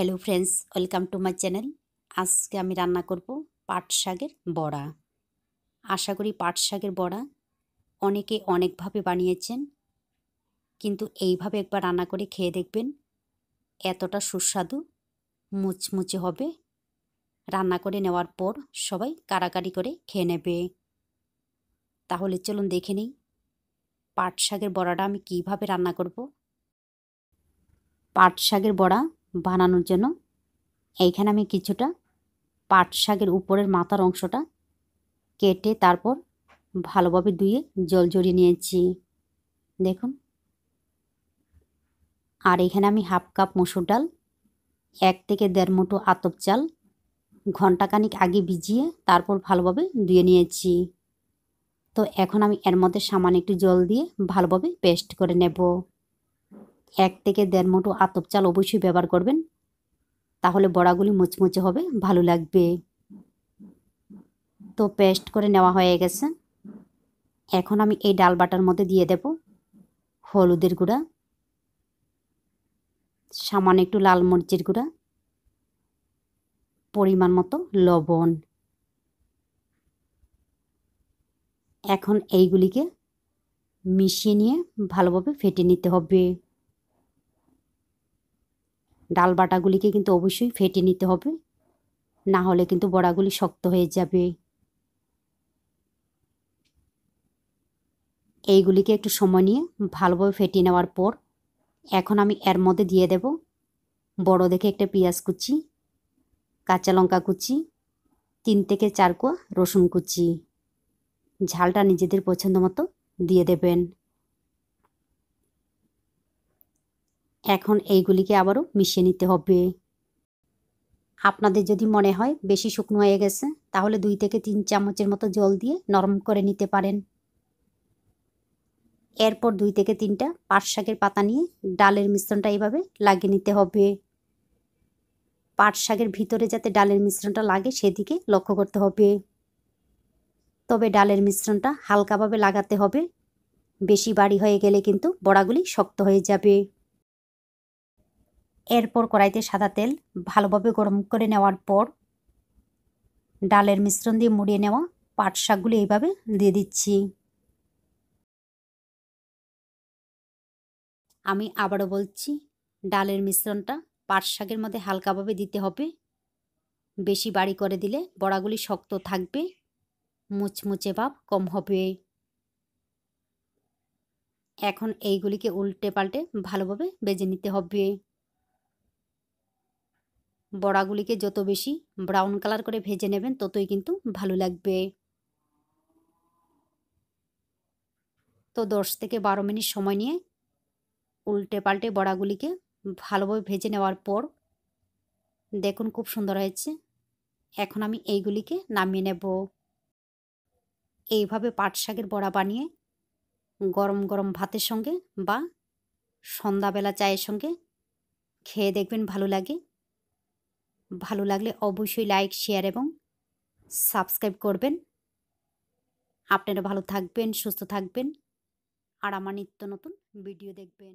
hello friends welcome to my channel আজকে আমি রান্না করব পাট শাকের বড়া আশা করি পাট শাকের বড়া অনেকে অনেকভাবে বানিয়েছেন কিন্তু এইভাবে একবার রান্না করে খেয়ে দেখবেন এতটা সুস্বাদু মুচমুচে হবে রান্না করে নেওয়ার পর সবাই কারাকারি করে খেয়ে নেবে তাহলে চলুন দেখে নিই পাট শাকের বড়াটা আমি কিভাবে রান্না করব পাট শাকের বড়া বানানোর জন্য এইখানে আমি কিছুটা পাট শাকের উপরের মাথার অংশটা কেটে তারপর ভালোভাবে ধুয়ে জল জড়িয়ে নিয়েছি দেখুন আর এখানে আমি হাফ কাপ মসুর ডাল এক থেকে দেড় মুঠো আতপ চাল ঘন্টাখানিক আগে ভিজিয়ে তারপর ভালোভাবে ধুয়ে নিয়েছি তো এখন আমি এর মধ্যে সামান্য একটু জল দিয়ে ভালোভাবে পেস্ট করে নেব এক থেকে দেড় মুঠো আতপ চাল অবশ্যই ব্যবহার করবেন তাহলে বড়াগুলি মুচমুচে হবে ভালো লাগবে তো পেস্ট করে নেওয়া হয়ে গেছে এখন আমি এই ডাল বাটার মধ্যে দিয়ে দেব হলুদের গুঁড়া সামান্য একটু লাল মরিচের গুঁড়া পরিমাণ মতো লবণ এখন এইগুলিকে মিশিয়ে নিয়ে ভালোভাবে ফেটে নিতে হবে ডাল বাটাগুলিকে কিন্তু অবশ্যই ফেটে নিতে হবে না হলে কিন্তু বড়াগুলি শক্ত হয়ে যাবে এইগুলিকে একটু সময় নিয়ে ভালোভাবে ফেটিয়ে নেওয়ার পর এখন আমি এর মধ্যে দিয়ে দেব বড় দেখে একটা পেঁয়াজ কুচি কাঁচা লঙ্কা কুচি তিন থেকে চার কোয়া রসুন কুচি ঝালটা নিজেদের পছন্দ মতো দিয়ে দেবেন এখন এইগুলিকে আবারও মিশিয়ে নিতে হবে আপনাদের যদি মনে হয় বেশি শুকনো হয়ে গেছে তাহলে দুই থেকে তিন চামচের মতো জল দিয়ে নরম করে নিতে পারেন এরপর দুই থেকে তিনটা পাট শাকের পাতা নিয়ে ডালের মিশ্রণটা এইভাবে লাগিয়ে নিতে হবে পাট শাকের ভিতরে যাতে ডালের মিশ্রণটা লাগে সেদিকে লক্ষ্য করতে হবে তবে ডালের মিশ্রণটা হালকাভাবে লাগাতে হবে বেশি বাড়ি হয়ে গেলে কিন্তু বড়াগুলি শক্ত হয়ে যাবে এরপর কড়াইতে সাদা তেল ভালোভাবে গরম করে নেওয়ার পর ডালের মিশ্রণ দিয়ে মুড়িয়ে নেওয়া পাট শাকগুলি এইভাবে দিয়ে দিচ্ছি আমি আবারও বলছি ডালের মিশ্রণটা পাট শাকের মধ্যে হালকাভাবে দিতে হবে বেশি বাড়ি করে দিলে বড়াগুলি শক্ত থাকবে মুচমুচে ভাব কম হবে এখন এইগুলিকে উল্টে পাল্টে ভালোভাবে বেজে নিতে হবে বড়াগুলিকে যত বেশি ব্রাউন কালার করে ভেজে নেবেন ততই কিন্তু ভালো লাগবে তো দশ থেকে বারো মিনিট সময় নিয়ে উল্টে পাল্টে বড়াগুলিকে ভালোভাবে ভেজে নেওয়ার পর দেখুন খুব সুন্দর হয়েছে এখন আমি এইগুলিকে নামিয়ে নেব এইভাবে পাট শাকের বড়া বানিয়ে গরম গরম ভাতের সঙ্গে বা সন্ধ্যাবেলা চায়ের সঙ্গে খেয়ে দেখবেন ভালো লাগে ভালো লাগলে অবশ্যই লাইক শেয়ার এবং সাবস্ক্রাইব করবেন আপনারা ভালো থাকবেন সুস্থ থাকবেন আর আমার নিত্য নতুন ভিডিও দেখবেন